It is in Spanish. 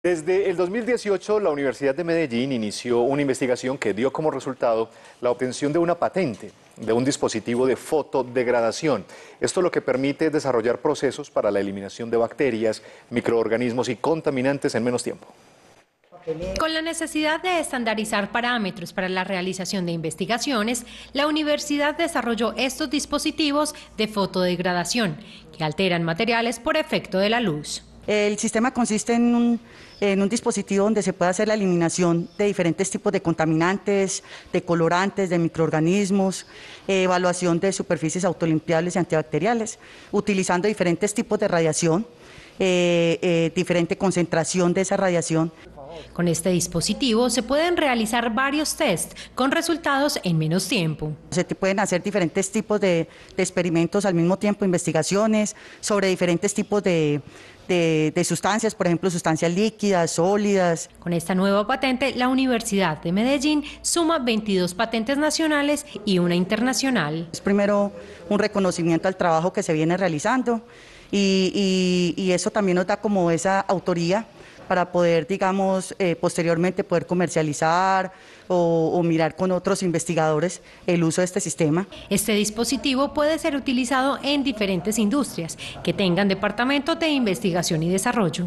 Desde el 2018, la Universidad de Medellín inició una investigación que dio como resultado la obtención de una patente de un dispositivo de fotodegradación. Esto lo que permite es desarrollar procesos para la eliminación de bacterias, microorganismos y contaminantes en menos tiempo. Con la necesidad de estandarizar parámetros para la realización de investigaciones, la universidad desarrolló estos dispositivos de fotodegradación que alteran materiales por efecto de la luz. El sistema consiste en un, dispositivo donde se puede hacer la eliminación de diferentes tipos de contaminantes, de colorantes, de microorganismos, evaluación de superficies autolimpiables y antibacteriales, utilizando diferentes tipos de radiación, eh, eh, diferente concentración de esa radiación. Con este dispositivo se pueden realizar varios tests con resultados en menos tiempo. Se pueden hacer diferentes tipos de, experimentos al mismo tiempo, investigaciones sobre diferentes tipos de, sustancias, por ejemplo, sustancias líquidas, sólidas. Con esta nueva patente, la Universidad de Medellín suma 22 patentes nacionales y una internacional. Es primero un reconocimiento al trabajo que se viene realizando y, y eso también nos da como esa autoría para poder, digamos, eh, posteriormente poder comercializar o, o mirar con otros investigadores el uso de este sistema. Este dispositivo puede ser utilizado en diferentes industrias que tengan departamentos de investigación y desarrollo.